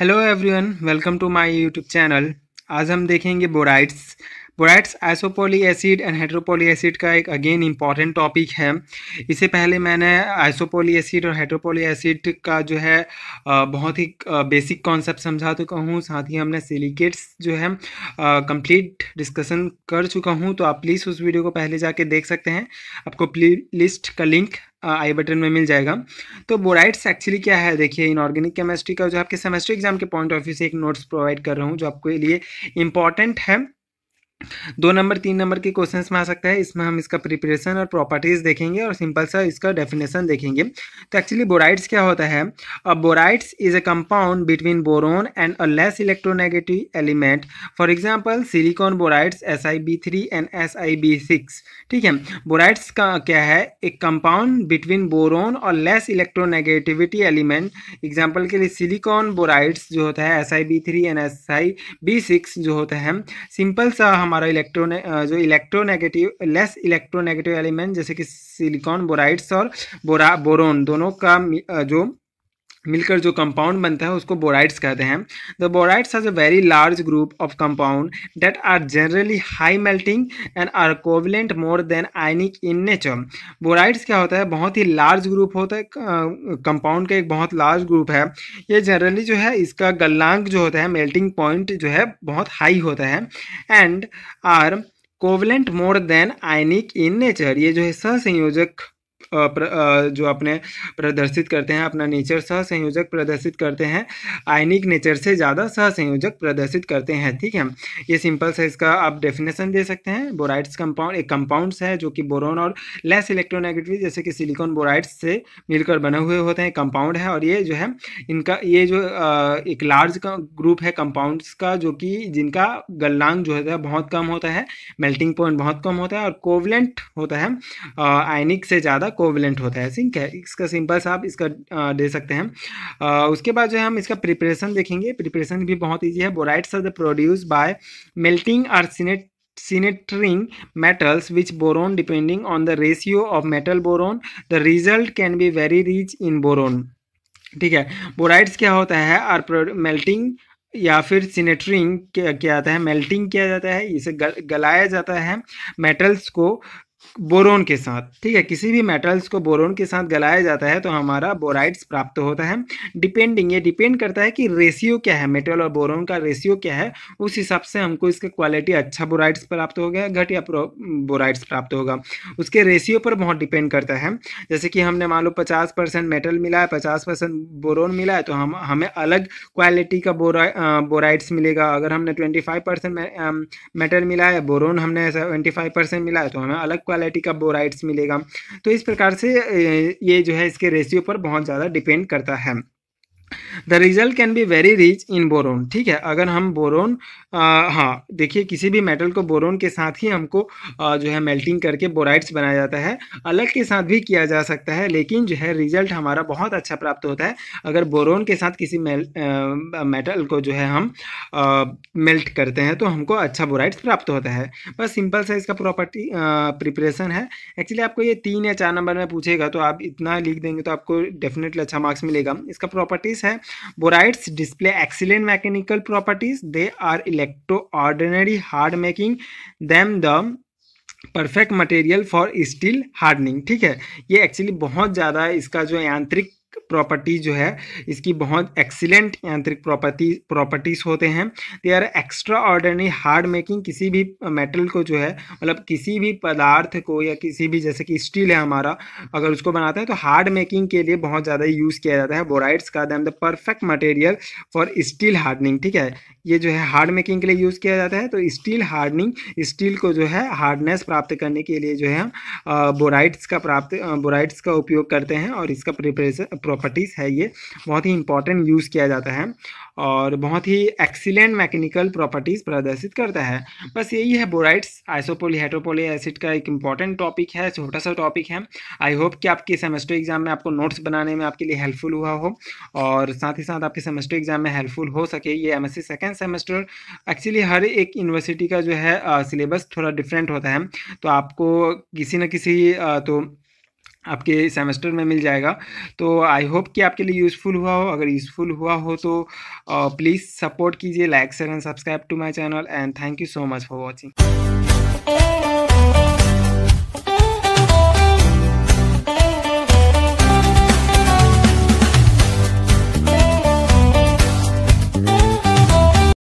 hello everyone welcome to my YouTube channel आज हम देखेंगे borides borides isopoly acid and heteropoly acid का एक अगेन इम्पॉर्टेंट टॉपिक है इससे पहले मैंने आइसोपोली एसिड और हाइड्रोपोली एसिड का जो है बहुत ही बेसिक कॉन्सेप्ट समझा चुका हूँ साथ ही हमने सिलिकेट्स जो है कंप्लीट डिस्कशन कर चुका हूँ तो आप प्लीज़ उस वीडियो को पहले जाके देख सकते हैं आपको प्ले लिस्ट का लिंक आई बटन में मिल जाएगा तो बोराइट्स एक्चुअली क्या है देखिए इनऑर्गेनिक केमिस्ट्री का जो आपके सेमेस्टर एग्जाम के पॉइंट ऑफ व्यू से एक नोट्स प्रोवाइड कर रहा हूँ जो आपके लिए इंपॉर्टेंट है दो नंबर तीन नंबर के क्वेश्चन में आ सकता है इसमें हम इसका प्रिपरेशन और प्रॉपर्टीज़ देखेंगे और सिंपल सा इसका डेफिनेशन देखेंगे तो एक्चुअली बोराइड्स क्या होता है अब borides is a compound between boron and a less electronegative element for example silicon borides S I B three and S I B six ठीक है बोराइड्स का क्या है एक कंपाउंड बिटवीन बोरोन और लेस इलेक्ट्रोनेगेटिविटी एलिमेंट एग्जाम्पल के लिए silicon borides जो होता है S I B three and S I B six जो होता है सिंपल सा हम हमारा इलेक्ट्रोन जो इलेक्ट्रोनेगेटिव लेस इलेक्ट्रोनेगेटिव एलिमेंट जैसे कि सिलिकॉन बोराइड्स और बोरा बोरोन दोनों का जो मिलकर जो कंपाउंड बनता है उसको बोराइड्स कहते हैं the borides has a very large group of compound that are generally high melting and are covalent more than ionic in nature borides क्या होता है बहुत ही लार्ज ग्रुप होता है कंपाउंड का एक बहुत लार्ज ग्रुप है ये जनरली जो है इसका गलनांक जो होता है मेल्टिंग पॉइंट जो है बहुत हाई होता है and are covalent more than ionic in nature ये जो है सहसंयोजक प्र, जो अपने प्रदर्शित करते हैं अपना नेचर सह संयोजक प्रदर्शित करते हैं आयनिक नेचर से ज़्यादा सह संयोजक प्रदर्शित करते हैं ठीक है ये सिंपल सा इसका आप डेफिनेशन दे सकते हैं बोराइड्स कंपाउंड एक कंपाउंड्स है जो कि बोरोन और लेस इलेक्ट्रोनेगेटिव जैसे कि सिलिकॉन बोराइड्स से मिलकर बने हुए होते हैं कंपाउंड है और ये जो है इनका ये जो एक लार्ज ग्रुप है कंपाउंड्स का जो कि जिनका गलनांक जो होता है बहुत कम होता है मेल्टिंग पॉइंट बहुत कम होता है और कोवलेंट होता है आयनिक से ज़्यादा कोवलेंट होता है सिंक है इसका सिंपल सा आप इसका दे सकते हैं उसके बाद जो है हम इसका प्रिपरेशन देखेंगे प्रिपरेशन भी बहुत ईजी है borides are the produce by melting arsenate sintering metals which boron depending on the ratio of metal boron the result can be very rich in boron ठीक है बोराइट्स क्या होता है आर मेल्टिंग या फिर सीनेटरिंग क्या, क्या आता है मेल्टिंग किया जाता है इसे गल, गलाया जाता है मेटल्स को बोरोन के साथ ठीक है किसी भी मेटल्स को बोरोन के साथ गलाया जाता है तो हमारा बोराइड्स प्राप्त होता है डिपेंडिंग ये डिपेंड करता है कि रेशियो क्या है मेटल और बोरोन का रेशियो क्या है उस हिसाब से हमको इसके क्वालिटी अच्छा बोराइड्स प्राप्त हो गया घट या बोराइड्स प्राप्त होगा उसके रेशियो पर बहुत डिपेंड करता है जैसे कि हमने मान लो पचास मेटल मिला है पचास बोरोन मिला है तो हम हमें अलग क्वालिटी का बोरा बोराइड्स मिलेगा अगर हमने ट्वेंटी मेटल मिला है बोरोन हमने सेवेंटी मिला है तो हमें अलग क्वालिटी का बोराइट्स मिलेगा तो इस प्रकार से ये जो है इसके रेशियो पर बहुत ज़्यादा डिपेंड करता है the result can be very rich in boron ठीक है अगर हम बोरोन हाँ देखिए किसी भी मेटल को बोरोन के साथ ही हमको आ, जो है मेल्टिंग करके बोराइट्स बनाया जाता है अलग के साथ भी किया जा सकता है लेकिन जो है रिजल्ट हमारा बहुत अच्छा प्राप्त होता है अगर बोरोन के साथ किसी मेल, आ, मेटल को जो है हम आ, मेल्ट करते हैं तो हमको अच्छा बोराइट्स प्राप्त होता है बस सिंपल सा इसका प्रॉपर्टी प्रिपरेशन है एक्चुअली आपको ये तीन या चार नंबर में पूछेगा तो आप इतना लिख देंगे तो आपको डेफिनेटली अच्छा मार्क्स मिलेगा इसका प्रॉपर्टीज़ है borides display excellent mechanical properties they are extraordinary hard making them the perfect material for steel hardening ठीक है ये एक्चुअली बहुत ज़्यादा इसका जो यांत्रिक प्रॉपर्टीज जो है इसकी बहुत एक्सीलेंट यांत्रिक प्रॉपर्टी प्रॉपर्टीज होते हैं they are extraordinary hard making किसी भी मेटल को जो है मतलब किसी भी पदार्थ को या किसी भी जैसे कि स्टील है हमारा अगर उसको बनाते हैं तो हार्ड मेकिंग के लिए बहुत ज़्यादा यूज़ किया जाता है बोराइड्स का them the perfect material for steel hardening ठीक है ये जो है हार्ड मेकिंग के लिए यूज़ किया जाता है तो स्टील हार्डनिंग स्टील को जो है हार्डनेस प्राप्त करने के लिए जो है बोराइड्स का प्राप्त बोराइड्स का उपयोग करते हैं और इसका प्रिपरेशन प्रॉपर्टीज़ है ये बहुत ही इंपॉर्टेंट यूज़ किया जाता है और बहुत ही एक्सीलेंट मैकेनिकल प्रॉपर्टीज़ प्रदर्शित करता है बस यही है बोराइट्स आइसोपोली हाइड्रोपोली एसिड का एक इंपॉर्टेंट टॉपिक है छोटा सा टॉपिक है आई होप कि आपके सेमेस्टर एग्जाम में आपको नोट्स बनाने में आपके लिए हेल्पफुल हुआ हो और साथ ही साथ आपके सेमेस्टर एग्जाम में हेल्पफुल हो सके ये M S second semester actually हर एक यूनिवर्सिटी का जो है सिलेबस थोड़ा डिफरेंट होता है तो आपको किसी न किसी तो आपके सेमेस्टर में मिल जाएगा तो आई होप कि आपके लिए यूज़फुल हुआ हो अगर यूज़फुल हुआ हो तो प्लीज़ सपोर्ट कीजिए like share and subscribe to my channel and thank you so much for watching